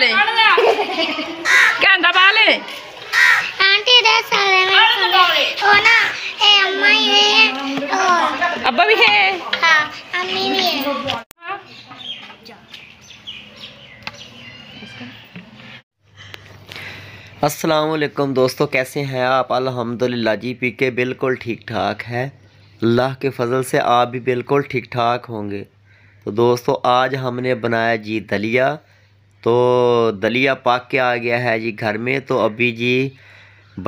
ले क्या दबा ले आंटी दस साल है ओ ना ए अम्मा ही है अब्बा भी है हां अम्मी भी है असलम दोस्तों कैसे हैं आप अल्हम्दुलिल्लाह जी पी के बिल्कुल ठीक ठाक है अल्लाह के फजल से आप भी बिल्कुल ठीक ठाक होंगे तो दोस्तों आज हमने बनाया जी दलिया तो दलिया पाक के आ गया है जी घर में तो अभी जी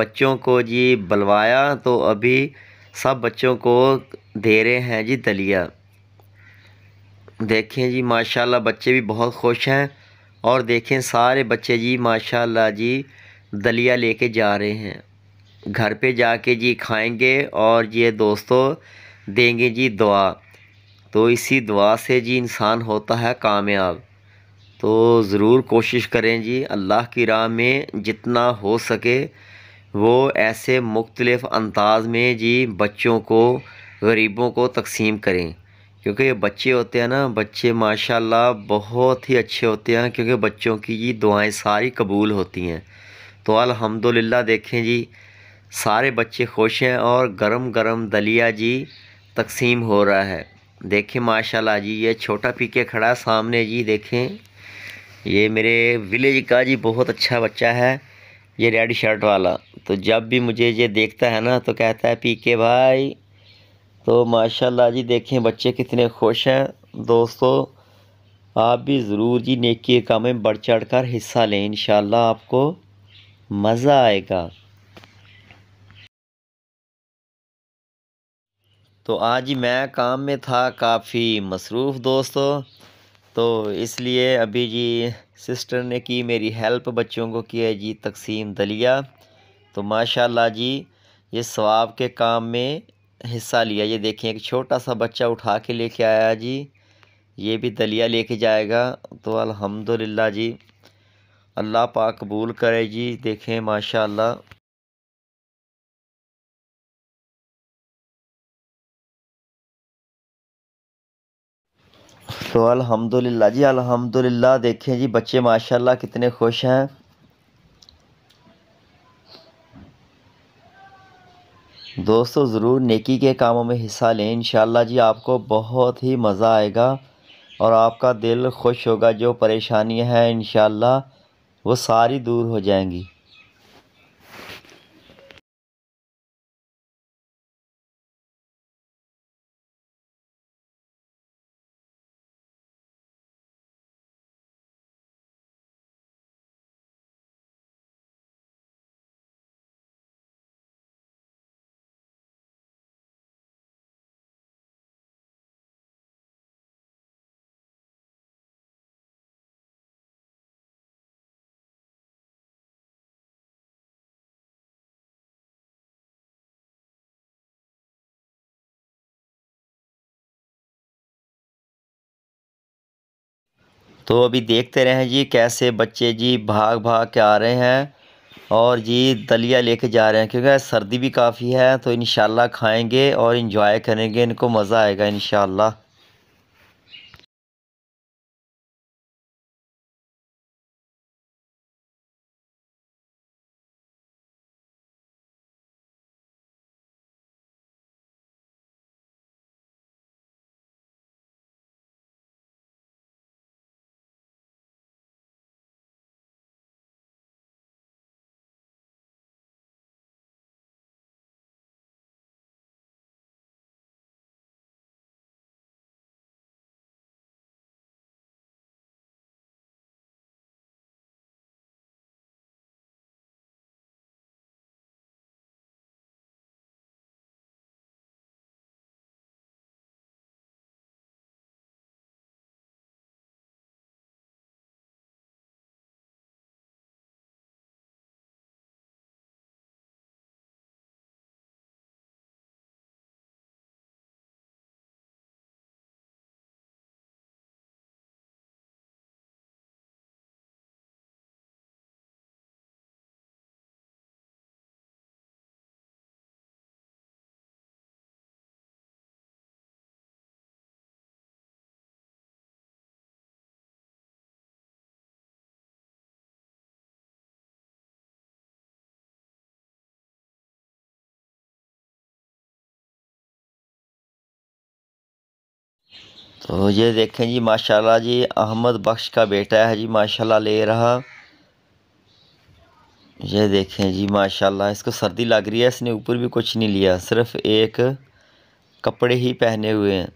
बच्चों को जी बलवाया तो अभी सब बच्चों को दे रहे हैं जी दलिया देखें जी माशाल्लाह बच्चे भी बहुत खुश हैं और देखें सारे बच्चे जी माशाल्लाह जी दलिया लेके जा रहे हैं घर पे जाके जी खाएंगे और ये दोस्तों देंगे जी दुआ तो इसी दुआ से जी इंसान होता है कामयाब तो ज़रूर कोशिश करें जी अल्लाह की राह में जितना हो सके वो ऐसे मुख्तलिफ़ अंदाज में जी बच्चों को गरीबों को तकसीम करें क्योंकि ये बच्चे होते हैं ना बच्चे माशाल्लाह बहुत ही अच्छे होते हैं क्योंकि बच्चों की जी दुआएं सारी कबूल होती हैं तो अल्हम्दुलिल्लाह देखें जी सारे बच्चे खुश हैं और गरम गरम दलिया जी तकसीम हो रहा है देखें माशाल्लाह जी ये छोटा पीके खड़ा सामने जी देखें ये मेरे विलेज का जी बहुत अच्छा बच्चा है ये रेड शर्ट वाला तो जब भी मुझे ये देखता है ना तो कहता है पी के भाई तो माशाल्लाह जी देखें बच्चे कितने खुश हैं दोस्तों आप भी ज़रूर जी नेकी काम में बढ़ चढ़ कर हिस्सा लें इन आपको मज़ा आएगा तो आज मैं काम में था काफ़ी मसरूफ़ दोस्तों तो इसलिए अभी जी सिस्टर ने की मेरी हेल्प बच्चों को किया जी तकसीम दलिया तो माशाल्लाह जी ये सवाब के काम में हिस्सा लिया ये देखें एक छोटा सा बच्चा उठा के लेके आया जी ये भी दलिया लेके जाएगा तो अल्हम्दुलिल्लाह जी अल्लाह पाक कबूल करे जी देखें माशाल्लाह तो अलहमदुल्ला जी अलहमदुल्ला देखें जी बच्चे माशाल्लाह कितने खुश हैं दोस्तों ज़रूर नेकी के कामों में हिस्सा लें इन जी आपको बहुत ही मज़ा आएगा और आपका दिल खुश होगा जो परेशानियां हैं इन वो सारी दूर हो जाएंगी तो अभी देखते रहें जी कैसे बच्चे जी भाग भाग के आ रहे हैं और जी दलिया लेके जा रहे हैं क्योंकि सर्दी भी काफ़ी है तो इन खाएंगे और इन्जॉय करेंगे इनको मज़ा आएगा इन तो ये देखें जी माशाल्लाह जी अहमद बख्श का बेटा है जी माशाल्लाह ले रहा ये देखें जी माशाल्लाह इसको सर्दी लग रही है इसने ऊपर भी कुछ नहीं लिया सिर्फ़ एक कपड़े ही पहने हुए हैं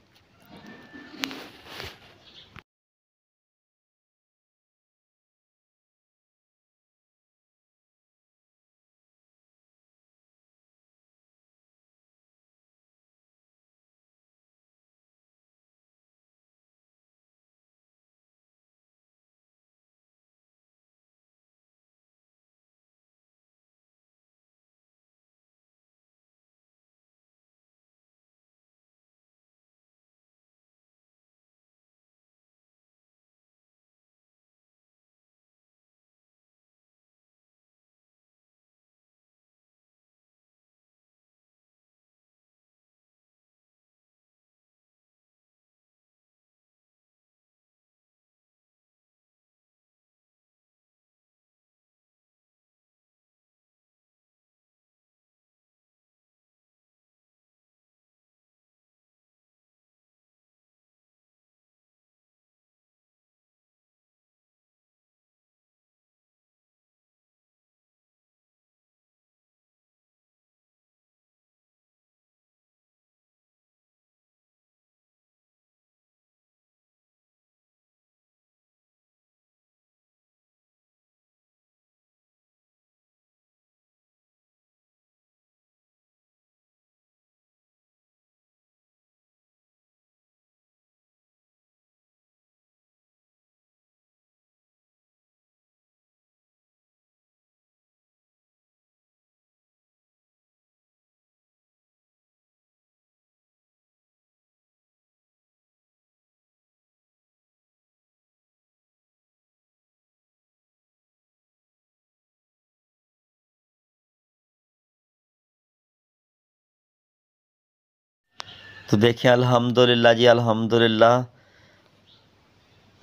तो देखें अल्हम्दुलिल्लाह जी अल्हम्दुलिल्लाह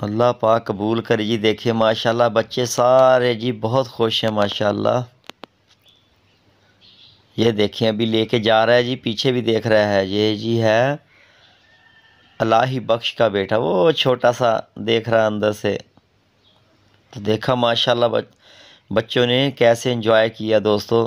अल्लाह पाक कबूल करे जी देखिए माशाल्लाह बच्चे सारे जी बहुत खुश हैं माशाल्लाह ये देखें अभी लेके जा रहा है जी पीछे भी देख रहा है ये जी है अलाही बख्श का बेटा वो छोटा सा देख रहा अंदर से तो देखा माशाल्लाह बच्चों ने कैसे इन्जॉय किया दोस्तों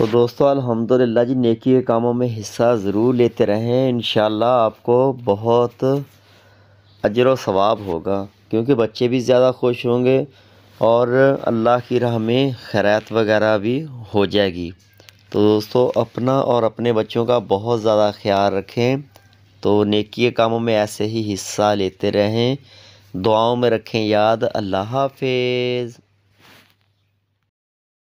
तो दोस्तों अल्हम्दुलिल्लाह जी नेकी के कामों में हिस्सा ज़रूर लेते रहें इन आपको बहुत अजर वाब होगा क्योंकि बच्चे भी ज़्यादा खुश होंगे और अल्लाह की राह में खैरात वगैरह भी हो जाएगी तो दोस्तों अपना और अपने बच्चों का बहुत ज़्यादा ख्याल रखें तो नेकी के कामों में ऐसे ही हिस्सा लेते रहें दुआओं में रखें याद अल्लाह हाफिज़